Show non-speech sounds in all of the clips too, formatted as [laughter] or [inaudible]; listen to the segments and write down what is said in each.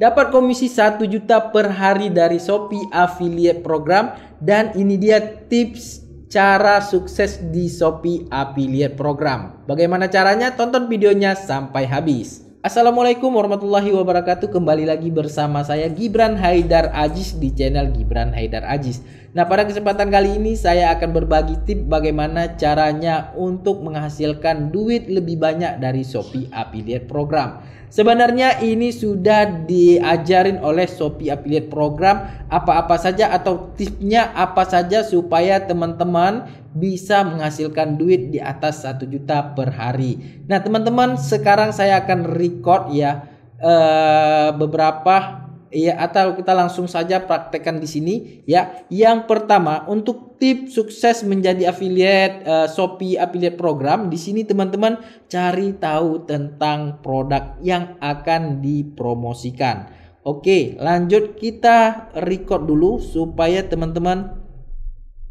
Dapat komisi 1 juta per hari dari Shopee Affiliate Program dan ini dia tips cara sukses di Shopee Affiliate Program. Bagaimana caranya? Tonton videonya sampai habis. Assalamualaikum warahmatullahi wabarakatuh. Kembali lagi bersama saya Gibran Haidar Ajis di channel Gibran Haidar Ajis. Nah, pada kesempatan kali ini saya akan berbagi tip bagaimana caranya untuk menghasilkan duit lebih banyak dari Shopee Affiliate Program. Sebenarnya ini sudah diajarin oleh Shopee Affiliate Program apa-apa saja atau tipnya apa saja supaya teman-teman bisa menghasilkan duit di atas 1 juta per hari. Nah, teman-teman, sekarang saya akan record ya eh, beberapa ya atau kita langsung saja praktekkan di sini ya. Yang pertama untuk tip sukses menjadi affiliate uh, Shopee affiliate program di sini teman-teman cari tahu tentang produk yang akan dipromosikan. Oke, lanjut kita record dulu supaya teman-teman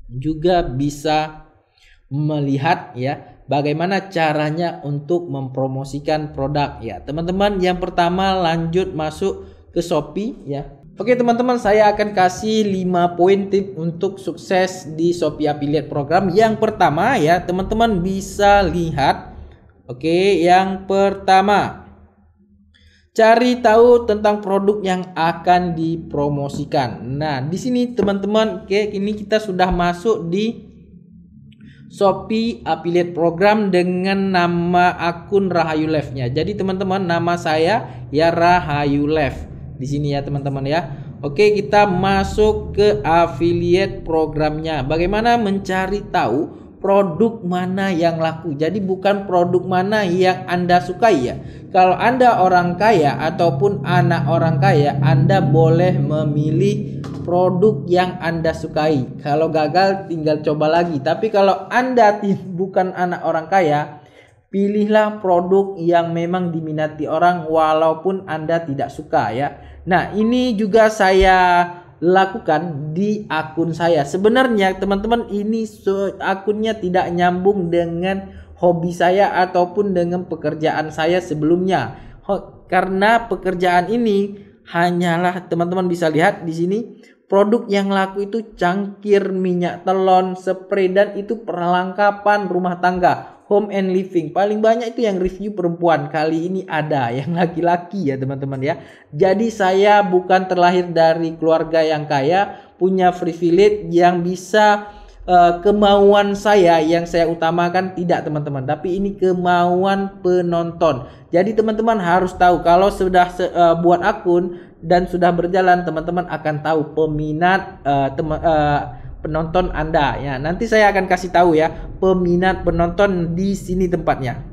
juga bisa melihat ya bagaimana caranya untuk mempromosikan produk ya teman-teman yang pertama lanjut masuk ke Shopee ya. Oke teman-teman, saya akan kasih 5 poin tip untuk sukses di Shopee Affiliate Program. Yang pertama ya, teman-teman bisa lihat. Oke, yang pertama. Cari tahu tentang produk yang akan dipromosikan. Nah, di sini teman-teman, oke, ini kita sudah masuk di Shopee Affiliate Program dengan nama akun Rahayu Live-nya. Jadi teman-teman, nama saya ya Rahayu Live di sini ya teman-teman ya. Oke, kita masuk ke affiliate programnya. Bagaimana mencari tahu produk mana yang laku. Jadi bukan produk mana yang Anda sukai ya. Kalau Anda orang kaya ataupun anak orang kaya, Anda boleh memilih produk yang Anda sukai. Kalau gagal tinggal coba lagi. Tapi kalau Anda bukan anak orang kaya, pilihlah produk yang memang diminati orang walaupun Anda tidak suka ya. Nah, ini juga saya lakukan di akun saya. Sebenarnya teman-teman ini akunnya tidak nyambung dengan hobi saya ataupun dengan pekerjaan saya sebelumnya. Karena pekerjaan ini hanyalah teman-teman bisa lihat di sini produk yang laku itu cangkir minyak telon, spray dan itu perlengkapan rumah tangga. Home and Living. Paling banyak itu yang review perempuan. Kali ini ada yang laki-laki ya teman-teman ya. Jadi saya bukan terlahir dari keluarga yang kaya, punya privilege yang bisa uh, kemauan saya yang saya utamakan tidak teman-teman, tapi ini kemauan penonton. Jadi teman-teman harus tahu kalau sudah uh, buat akun dan sudah berjalan teman-teman akan tahu peminat uh, teman uh, penonton Anda ya. Nanti saya akan kasih tahu ya peminat penonton di sini tempatnya.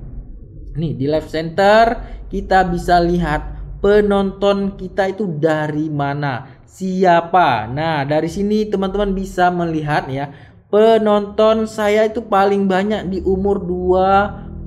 Nih di live center kita bisa lihat penonton kita itu dari mana, siapa. Nah, dari sini teman-teman bisa melihat ya penonton saya itu paling banyak di umur 25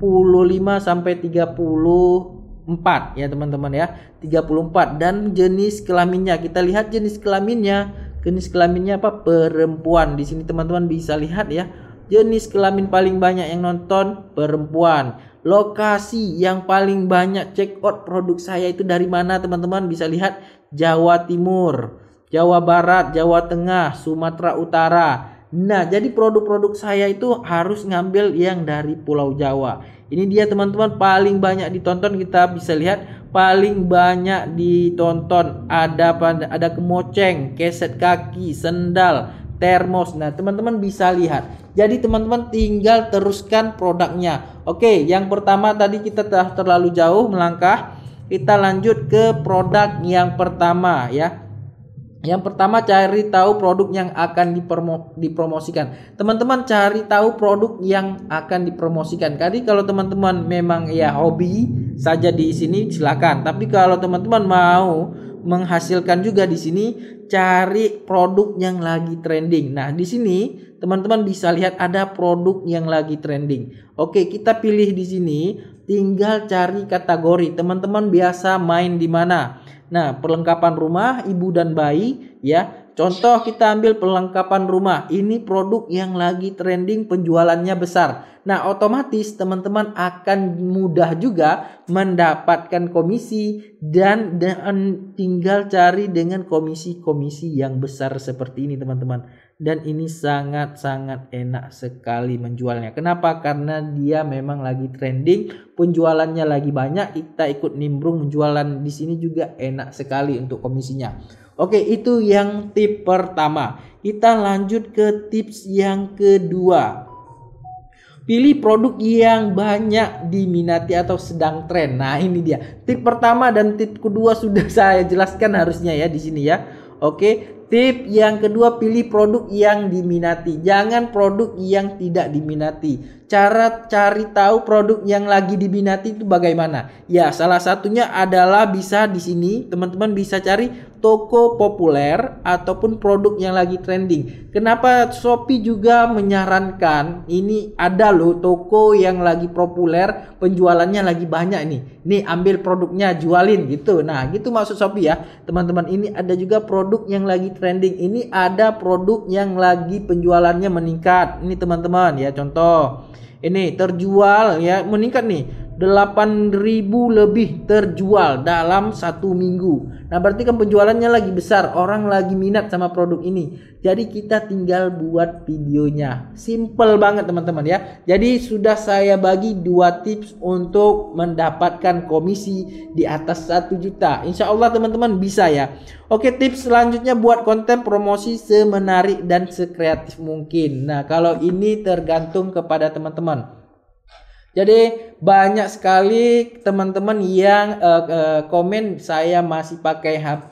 sampai 34 ya teman-teman ya 34 dan jenis kelaminnya kita lihat jenis kelaminnya jenis kelaminnya apa perempuan di sini teman-teman bisa lihat ya jenis kelamin paling banyak yang nonton perempuan lokasi yang paling banyak check out produk saya itu dari mana teman-teman bisa lihat Jawa Timur Jawa Barat Jawa Tengah Sumatera Utara Nah jadi produk-produk saya itu harus ngambil yang dari Pulau Jawa ini dia teman-teman paling banyak ditonton kita bisa lihat paling banyak ditonton ada ada kemoceng, keset kaki, sendal, termos. Nah, teman-teman bisa lihat. Jadi teman-teman tinggal teruskan produknya. Oke, yang pertama tadi kita telah terlalu jauh melangkah. Kita lanjut ke produk yang pertama ya. Yang pertama cari tahu produk yang akan dipromo, dipromosikan. Teman-teman cari tahu produk yang akan dipromosikan. Jadi kalau teman-teman memang ya hobi saja di sini silakan. Tapi kalau teman-teman mau menghasilkan juga di sini cari produk yang lagi trending. Nah, di sini teman-teman bisa lihat ada produk yang lagi trending. Oke, kita pilih di sini tinggal cari kategori. Teman-teman biasa main di mana? Nah, perlengkapan rumah ibu dan bayi ya. Contoh kita ambil perlengkapan rumah. Ini produk yang lagi trending penjualannya besar. Nah, otomatis teman-teman akan mudah juga mendapatkan komisi dan, dan tinggal cari dengan komisi-komisi yang besar seperti ini, teman-teman dan ini sangat-sangat enak sekali menjualnya. Kenapa? Karena dia memang lagi trending, penjualannya lagi banyak, kita ikut nimbrung menjualan di sini juga enak sekali untuk komisinya. Oke, itu yang tip pertama. Kita lanjut ke tips yang kedua. Pilih produk yang banyak diminati atau sedang tren. Nah, ini dia. Tip pertama dan tip kedua sudah [laughs] saya jelaskan harusnya ya di sini ya. Oke, Tip yang kedua, pilih produk yang diminati. Jangan produk yang tidak diminati cara cari tahu produk yang lagi diminati itu bagaimana? Ya, salah satunya adalah bisa di sini teman-teman bisa cari toko populer ataupun produk yang lagi trending. Kenapa Shopee juga menyarankan ini ada loh toko yang lagi populer, penjualannya lagi banyak nih. Nih ambil produknya jualin gitu. Nah, gitu maksud Shopee ya. Teman-teman, ini ada juga produk yang lagi trending. Ini ada produk yang lagi penjualannya meningkat. Ini teman-teman ya contoh ini terjual ya meningkat nih 8.000 lebih terjual dalam satu minggu. Nah berarti kan penjualannya lagi besar, orang lagi minat sama produk ini. Jadi kita tinggal buat videonya. Simple banget teman-teman ya. Jadi sudah saya bagi dua tips untuk mendapatkan komisi di atas 1 juta. Insya Allah teman-teman bisa ya. Oke tips selanjutnya buat konten promosi semenarik dan sekreatif mungkin. Nah kalau ini tergantung kepada teman-teman jadi banyak sekali teman-teman yang uh, uh, komen saya masih pakai HP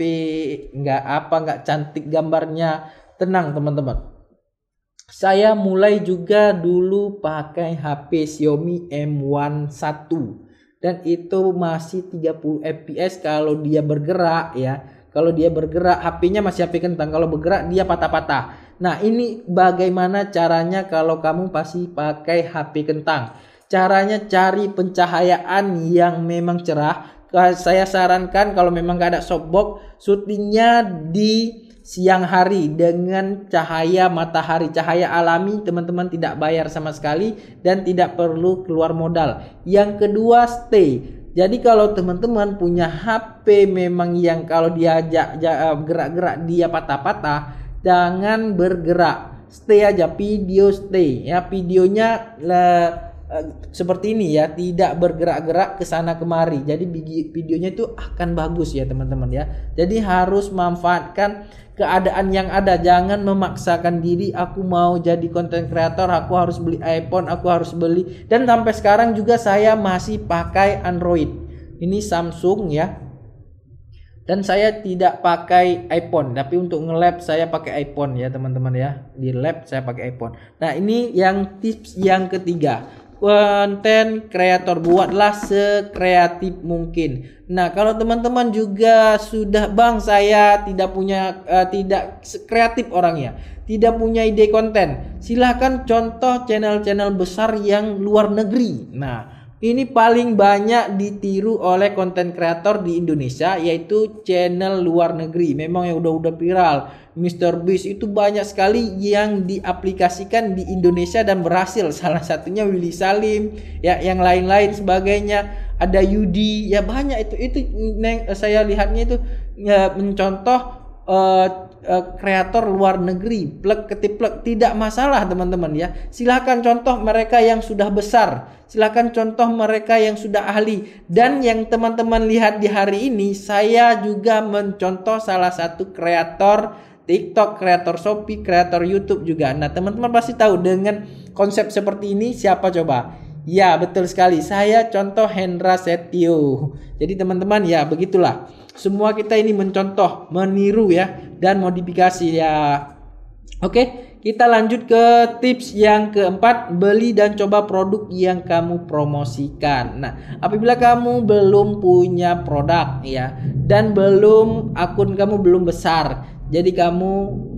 nggak apa nggak cantik gambarnya. Tenang teman-teman. Saya mulai juga dulu pakai HP Xiaomi M11 dan itu masih 30 fps kalau dia bergerak ya. Kalau dia bergerak HP-nya masih HP kentang, kalau bergerak dia patah-patah. Nah, ini bagaimana caranya kalau kamu pasti pakai HP kentang caranya cari pencahayaan yang memang cerah saya sarankan kalau memang gak ada softbox syutingnya di siang hari dengan cahaya matahari cahaya alami teman-teman tidak bayar sama sekali dan tidak perlu keluar modal yang kedua stay jadi kalau teman-teman punya HP memang yang kalau diajak eh, gerak-gerak dia patah-patah, jangan bergerak. Stay aja video stay ya. Videonya le, Eh, seperti ini ya tidak bergerak-gerak ke sana kemari jadi videonya itu akan bagus ya teman-teman ya jadi harus memanfaatkan keadaan yang ada jangan memaksakan diri aku mau jadi konten kreator aku harus beli iPhone aku harus beli dan sampai sekarang juga saya masih pakai Android ini Samsung ya dan saya tidak pakai iPhone tapi untuk nge-lab saya pakai iPhone ya teman-teman ya di lab saya pakai iPhone nah ini yang tips yang ketiga konten kreator buatlah sekreatif mungkin. Nah, kalau teman-teman juga sudah bang saya tidak punya uh, tidak kreatif orangnya, tidak punya ide konten, silahkan contoh channel-channel besar yang luar negeri. Nah, ini paling banyak ditiru oleh konten kreator di Indonesia yaitu channel luar negeri. Memang yang udah-udah viral, Mr Beast itu banyak sekali yang diaplikasikan di Indonesia dan berhasil. Salah satunya Willy Salim, ya yang lain-lain sebagainya. Ada Yudi, ya banyak itu itu neng, saya lihatnya itu ya, mencontoh uh, Eh, kreator luar negeri plek ketiplek tidak masalah teman-teman ya silahkan contoh mereka yang sudah besar silahkan contoh mereka yang sudah ahli dan yang teman-teman lihat di hari ini saya juga mencontoh salah satu kreator TikTok, kreator Shopee, kreator YouTube juga. Nah, teman-teman pasti tahu dengan konsep seperti ini siapa coba? Ya, betul sekali. Saya contoh Hendra Setio. Jadi teman-teman ya begitulah semua kita ini mencontoh, meniru ya dan modifikasi ya. Oke, kita lanjut ke tips yang keempat, beli dan coba produk yang kamu promosikan. Nah, apabila kamu belum punya produk ya dan belum akun kamu belum besar, jadi kamu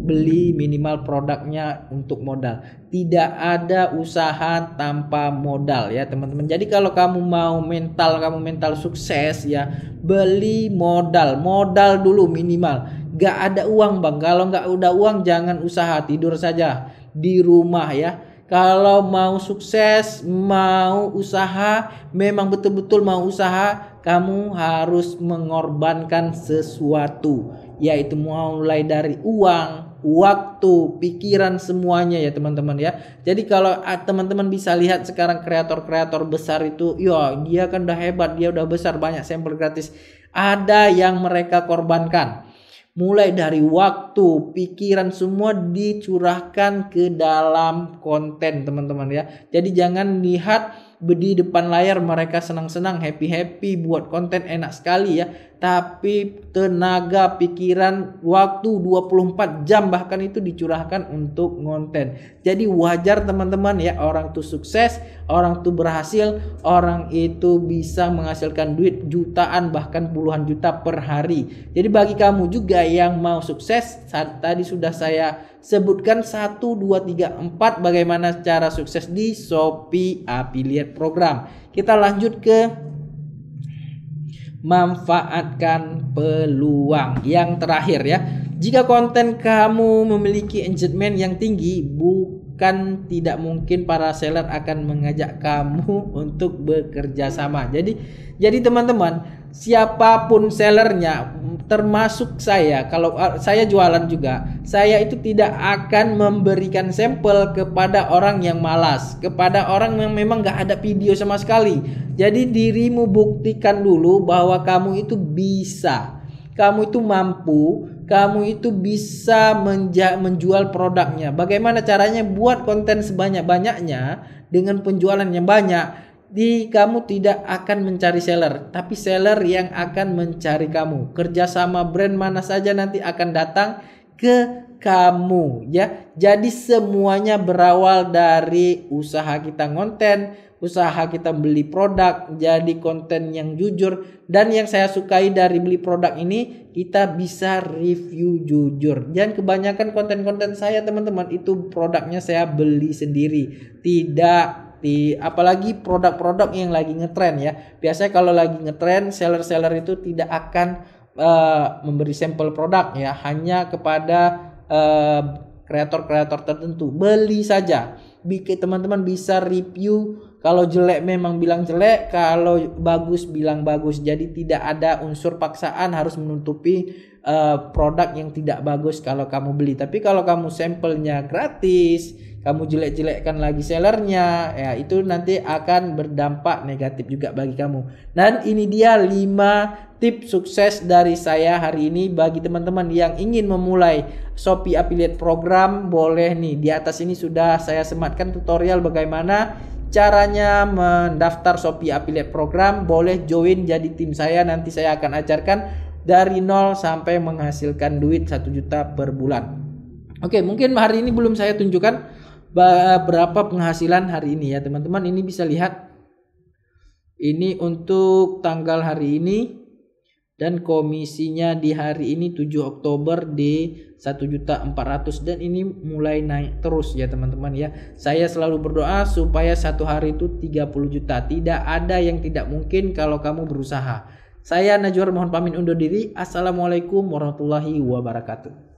beli minimal produknya untuk modal. Tidak ada usaha tanpa modal ya teman-teman. Jadi kalau kamu mau mental kamu mental sukses ya beli modal, modal dulu minimal. Gak ada uang bang. Kalau gak udah uang jangan usaha tidur saja di rumah ya. Kalau mau sukses, mau usaha, memang betul-betul mau usaha, kamu harus mengorbankan sesuatu, yaitu mulai dari uang, waktu, pikiran semuanya ya teman-teman ya. Jadi kalau ah, teman-teman bisa lihat sekarang kreator-kreator besar itu, ya dia kan udah hebat, dia udah besar banyak sampel gratis. Ada yang mereka korbankan. Mulai dari waktu, pikiran semua dicurahkan ke dalam konten teman-teman ya. Jadi jangan lihat di depan layar mereka senang-senang, happy-happy buat konten enak sekali ya. Tapi tenaga, pikiran, waktu 24 jam bahkan itu dicurahkan untuk konten. Jadi wajar teman-teman ya orang tuh sukses, orang tuh berhasil, orang itu bisa menghasilkan duit jutaan bahkan puluhan juta per hari. Jadi bagi kamu juga yang mau sukses, saat tadi sudah saya sebutkan 1 2 3 4 bagaimana cara sukses di Shopee Affiliate Program. Kita lanjut ke manfaatkan peluang. Yang terakhir ya, jika konten kamu memiliki engagement yang tinggi, bukan bukan tidak mungkin para seller akan mengajak kamu [laughs] untuk bekerja sama. Jadi jadi teman-teman, siapapun sellernya termasuk saya kalau eh, saya jualan juga, saya itu tidak akan memberikan sampel kepada orang yang malas, kepada orang yang memang nggak ada video sama sekali. Jadi dirimu buktikan dulu bahwa kamu itu bisa. Kamu itu mampu kamu itu bisa menja menjual produknya. Bagaimana caranya buat konten sebanyak-banyaknya dengan penjualan yang banyak. Di kamu tidak akan mencari seller, tapi seller yang akan mencari kamu. Kerjasama brand mana saja nanti akan datang ke kamu ya. Jadi semuanya berawal dari usaha kita konten, usaha kita beli produk, jadi konten yang jujur dan yang saya sukai dari beli produk ini kita bisa review jujur. Dan kebanyakan konten-konten saya teman-teman itu produknya saya beli sendiri, tidak di apalagi produk-produk yang lagi ngetren ya. Biasanya kalau lagi ngetren seller-seller itu tidak akan uh, memberi sampel produk ya, hanya kepada Eh, kreator-kreator uh, tertentu. Beli saja. Bikin teman-teman bisa review kalau jelek memang bilang jelek, kalau bagus bilang bagus. Jadi tidak ada unsur paksaan harus menutupi uh, produk yang tidak bagus kalau kamu beli. Tapi kalau kamu sampelnya gratis, kamu jelek-jelekkan lagi sellernya, ya itu nanti akan berdampak negatif juga bagi kamu. Dan ini dia 5 tips sukses dari saya hari ini bagi teman-teman yang ingin memulai Shopee Affiliate Program boleh nih di atas ini sudah saya sematkan tutorial bagaimana caranya mendaftar Shopee Affiliate Program boleh join jadi tim saya nanti saya akan ajarkan dari nol sampai menghasilkan duit 1 juta per bulan Oke mungkin hari ini belum saya tunjukkan berapa penghasilan hari ini ya teman-teman ini bisa lihat ini untuk tanggal hari ini dan komisinya di hari ini 7 Oktober di 1.400 dan ini mulai naik terus ya teman-teman ya. Saya selalu berdoa supaya satu hari itu 30 juta. Tidak ada yang tidak mungkin kalau kamu berusaha. Saya Najwar mohon pamit undur diri. Assalamualaikum warahmatullahi wabarakatuh.